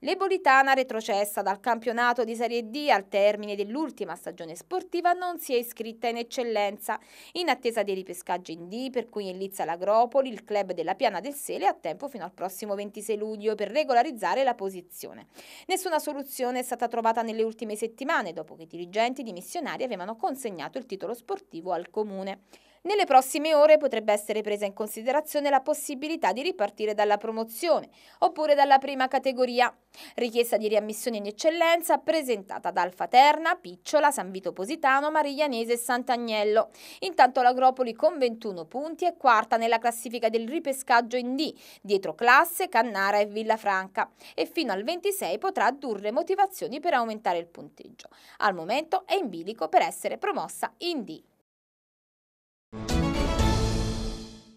L'Ebolitana retrocessa dal campionato di Serie D al termine dell'ultima stagione sportiva non si è iscritta in eccellenza, in attesa dei ripescaggi in D per cui in Lizza l'Agropoli il club della Piana del Sele ha tempo fino al prossimo 26 luglio per regolarizzare la posizione. Nessuna soluzione è stata trovata nelle ultime settimane dopo che i dirigenti dimissionari avevano consegnato il titolo sportivo al comune. Nelle prossime ore potrebbe essere presa in considerazione la possibilità di ripartire dalla promozione oppure dalla prima categoria. Richiesta di riammissione in eccellenza presentata da Alfaterna, Picciola, San Vito Positano, Mariglianese e Sant'Agnello. Intanto l'Agropoli con 21 punti è quarta nella classifica del ripescaggio in D, dietro Classe, Cannara e Villafranca e fino al 26 potrà addurre motivazioni per aumentare il punteggio. Al momento è in bilico per essere promossa in D.